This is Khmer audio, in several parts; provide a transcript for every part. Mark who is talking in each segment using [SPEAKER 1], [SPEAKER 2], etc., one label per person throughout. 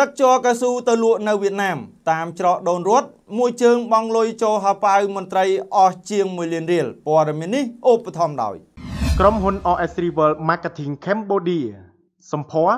[SPEAKER 1] ដឹកជរកៅស៊ូទៅលក់នៅវៀតណាមតាមច្រកដូនរត់មួយជើងបងលុយចូលហៅប៉ៅមន្ត្រីអស់ជាង1លានរៀលព័ត៌មាននេះឧបត្ថម្ភដោយក្រុមហ៊ុន OS Rival Marketing Cambodia សម្ភារ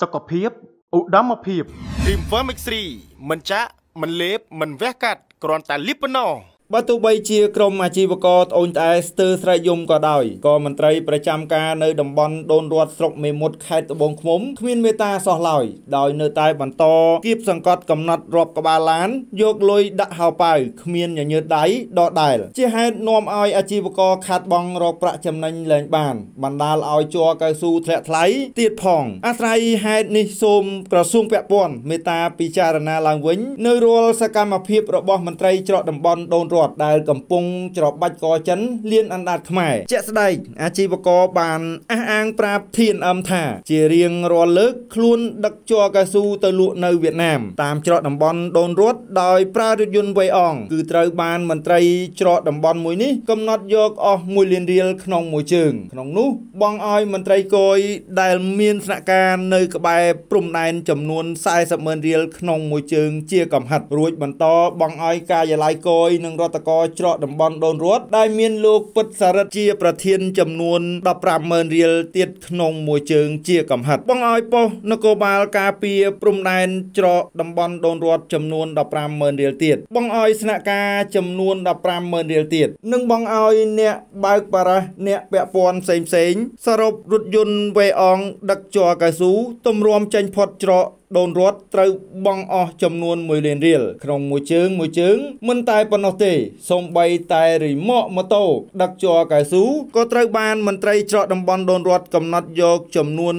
[SPEAKER 1] សុខភាពឧត្តមភាព Dream Vermix 3មិនចាក់មិនលេប មិនវះកាត់គ្រាន់តែលីបប៉ុណ្ណោះបើទោះបីជាក្រមអាជីវករត្អូញត្អែស្ទើរស្រែកយំក៏ដោយក៏មន្ត្រីប្រចាំការនៅតំបន់ដូនរត់ស្រុកមេមត់ខេត្តត្បូងឃ្មុំគ្មានមេត្តាសោះឡើយដោយនៅតែបន្តគៀបសង្កត់កំណត់រាប់ក្បាលឡានយកលុយដាក់ហៅប៉ៅគ្មានញញើតដៃដដដែលជាហេតុនាំឲ្យអាជីវករខាត់បង់រកប្រាក់ចំណេញលែងបានបណ្ដាលឲ្យជ័រកៅស៊ូធ្លាក់ថ្លៃទៀតផងអាស្រ័យហេតុនេះសូមក្រសួងពាក់ព័ន្ធមេត្តាពិចារណាឡើងវិញនៅរាល់សកម្មភាពរបស់មន្ត្រីច្រកតំបន់ដូនរត់គាត់ដែលកំពុងច្របាច់កចិនលៀនអណ្ដាតខ្មែរជាក់ស្ដែងអាជីវករបានអះអាង ប្រាប់ TNM ថា ជារៀងរាល់លើក ខ្លួនដឹកជ័រកៅស៊ូទៅលក់នៅវៀតណាមតាមច្រកតំបន់ដូនរត់ដោយប្រើរថយន្តវ៉ៃអង គឺត្រូវបានមន្ត្រីច្រកតំបន់មួយនេះកំណត់យកអស់1លានរៀលក្នុងមួយជើង ក្នុងនោះ បងឲ្យមន្ត្រីគយដែលមាន ស្នាក់ការនៅក្បែរព្រំដែនចំនួន40ម៉ឺនរៀលក្នុងមួយជើងជាកំហិតរួចបន្តបងឲ្យការិយាល័យគយនិងរដ្ឋតកច្រកតំបន់ដូនរត់ដែលមានលោកពិតសារ៉ិតជាប្រធានចំនួន150,000រៀលទៀត ក្នុងមួយជើងជាកំហិត បងឲ្យប៉ុស្តិ៍នគរបាលការពារព្រំដែនច្រកតំបន់ដូនរត់ចំនួន150,000រៀលទៀត បងឲ្យស្នាក់ការចំនួន150,000រៀលទៀត និងបងឲ្យអ្នកបើកបារ៉ាសអ្នកពាក់ព័ន្ធផ្សេងផ្សេងសរុបរថយន្តវេអងដឹកជ័រកៅស៊ូទម្រាំចេញផុតច្រកដូនរតត្រូវបង់អស់ចំនួន1លានរៀលក្នុងមួយជើង មួយជើង មិនតែប៉ុណ្ណោះទេសូម្បីតែរីម៉ូតម៉ូតូដឹកជ័រកៅស៊ូក៏ត្រូវបានមន្ត្រីច្រកតំបន់ដូនរតកំណត់យកចំនួន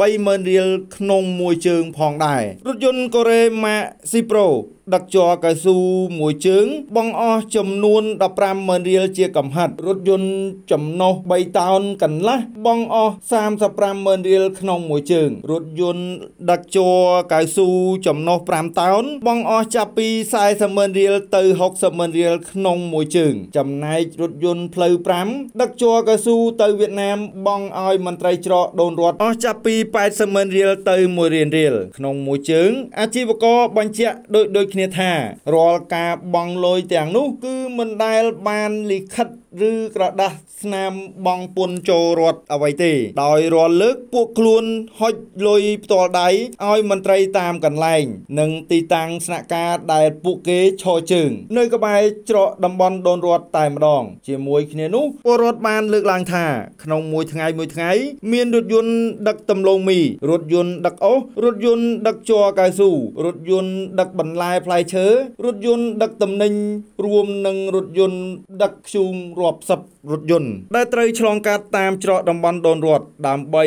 [SPEAKER 1] 30000រៀលក្នុងមួយជើងផងដែររថយន្តកូរ៉េម៉ាស៊ីប្រូដឹកជ័រកៅស៊ូមួយជើង បងអស់ចំនួន15ម៉ឺនរៀលជាកំហិតរថយន្តចំណុះ3តោនកន្លះបងអស់35ម៉ឺនរៀលក្នុងមួយជើងរថយន្តដឹកជ័រកៅស៊ូចំណុះ5តោន បងអស់ចាប់ពី40ម៉ឺនរៀលទៅ60ម៉ឺនរៀលក្នុងមួយជើងចំណែករថយន្តផ្លូវ5ដឹកជ័រកៅស៊ូទៅវៀតណាមបងឲ្យមន្ត្រីច្រកដូនរត់អស់ចាប់ពី80ម៉ឺនរៀលទៅ1រៀលក្នុងមួយជើង អាជីវករបញ្ជាក់ដូចដូចគ្នាថារាល់ការបង់លុយទាំងនោះគឺមិនដែលបានលិខិតឬក្រដាសស្នាមបងពុនចូលរដ្ឋអ្វីទេ ដោយរាល់លើកពួកខ្លួនហុចលុយផ្ទាល់ដៃឲ្យមន្ត្រីតាមកន្លែង និងទីតាំងស្នាក់ការដែលពួកគេឈរជើង នៅក្បែរច្រកតំបន់ដូនរដ្ឋតែម្ដងជាមួយគ្នានោះពលរដ្ឋបានលើកឡើងថាក្នុងមួយថ្ងៃមួយថ្ងៃ មានរថយន្តដឹកដំឡូងមីរថយន្តដឹកអូសរថយន្តដឹកជ័រកៅស៊ូរថយន្តដឹកបន្លែផ្លែឈើរថយន្តដឹកតំណែងរួមនឹងរថយន្តដឹកខ្យូងរារាប់សិបរថយន្តដែលត្រូវឆ្លងកាត់តាមច្រកតំបន់ដូនរត់ដើម្បី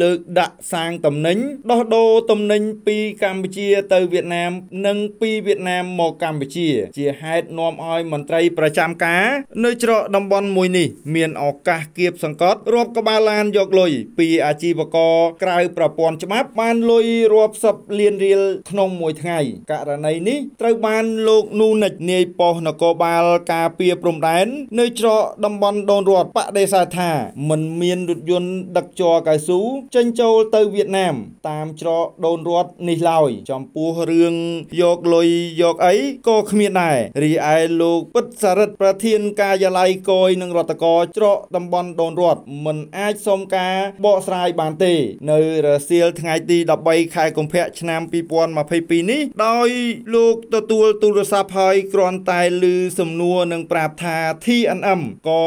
[SPEAKER 1] លើកដាក់សាងទំនិញដោះដូរទំនិញពី កម្ពុជា ទៅវៀតណាម និងពីវៀតណាមមកកម្ពុជា ជាហេតុនាំឲ្យមន្ត្រីប្រចាំការនៅច្រកតំបន់មួយនេះ មានឱកាសគៀបសង្កត់រាប់ក្បាលឡានយកលុយពីអាជីវករក្រៅប្រព័ន្ធច្បាប់បានលុយរាប់សិបលានរៀលក្នុងមួយថ្ងៃករណីនេះត្រូវបានលោកនូនិចនាយប៉ុស្តិ៍នគរបាលការពារព្រំដែននៅច្រកតំបន់ដូនរតបដិសេធថាមិនមានរថយន្តដឹកជ័រកៅស៊ូចេញចូលទៅវៀតណាមតាមច្រកដូនរតនេះឡើយចំពោះរឿងយកលុយយកអីក៏គ្មានដែររីឯលោកពិតសារិទ្ធប្រធានការិយាល័យកយនិងរដ្ឋកោច្រកតំបន់ដូនរតមិន អាចសុំការបកស្រាយបានទេ នៅ រសៀលថ្ងៃទី13ខែកុម្ភៈឆ្នាំ2022នេះដោយលោកទទួលទូរស័ព្ទហើយគ្រាន់តែឮសំណួរនិងប្រាប់ថា TNN NM ក៏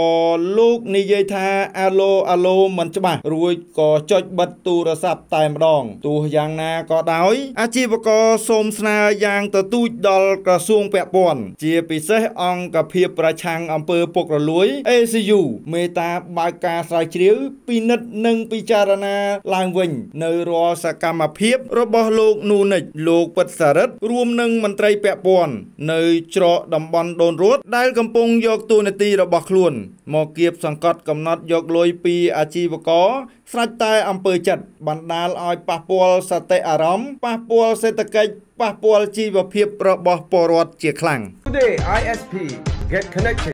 [SPEAKER 1] លោកនិយាយថាអាឡូអាឡូមិនច្បាស់រួចក៏ចុចបិទទូរស័ព្ទតែម្ដងទោះយ៉ាងណាក៏ដោយ អាជីវករសូមស្នើយ៉ាងទទូចដល់ក្រសួងពាក់ព័ន្ធជាពិសេសអង្គភាពប្រឆាំងអំពើពុករលួយ ACU មេតាបើកការស្រាវជ្រាវពិនិត្យនិងពិចារណាឡើងវិញ នៅរាល់សកម្មភាព របស់លោកនូនិចលោកពិតសារ៉ិតរួមនឹងមន្ត្រីពាក់ព័ន្ធនៅច្រកតំបន់ ដូនរួតដែលកំពុងយកតួនាទីរបស់ខ្លួន មកគៀបសង្កត់កំណត់យកលុយពីអាជីវករស្រេចតែអំពើចិត្តបណ្ដាលឲ្យប៉ះពាល់សតិអារម្មណ៍ប៉ះពាល់សេដ្ឋកិច្ចប៉ះពាល់ជីវភាពរបស់ពលរដ្ឋជាខ្លាំង Today ISP get connected